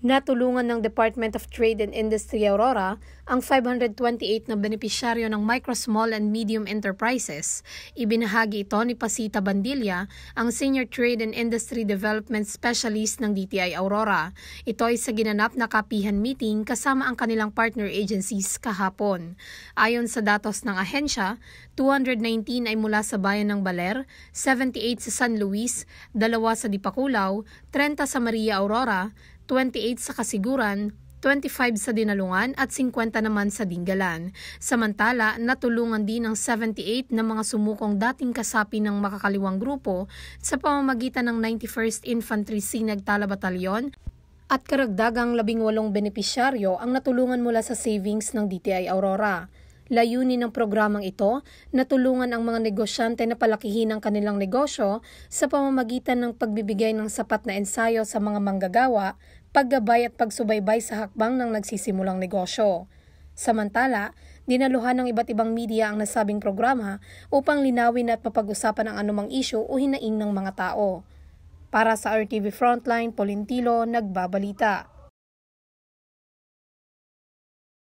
Natulungan ng Department of Trade and Industry Aurora ang 528 na benepisyaryo ng micro, small and medium enterprises. Ibinahagi ito ni Pasita Bandilya, ang Senior Trade and Industry Development Specialist ng DTI Aurora. Ito ay sa ginanap na kapihan meeting kasama ang kanilang partner agencies kahapon. Ayon sa datos ng ahensya, 219 ay mula sa bayan ng Baler, 78 sa San Luis, 2 sa Dipakulaw, 30 sa Maria Aurora, 28 sa Kasiguran, 25 sa Dinalungan at 50 naman sa Dingalan. Samantala, natulungan din ng 78 na mga sumukong dating kasapi ng makakaliwang grupo sa pamamagitan ng 91st Infantry Sinag Tala Batalyon at karagdagang 18 benepisyaryo ang natulungan mula sa savings ng DTI Aurora. Layunin ng programang ito na tulungan ang mga negosyante na palakihin ang kanilang negosyo sa pamamagitan ng pagbibigay ng sapat na ensayo sa mga manggagawa, paggabay at pagsubaybay sa hakbang ng nagsisimulang negosyo. Samantala, dinaluhan ng iba't ibang media ang nasabing programa upang linawin at mapag-usapan ang anumang isyo o hinaing ng mga tao. Para sa RTV Frontline, Polintilo, nagbabalita.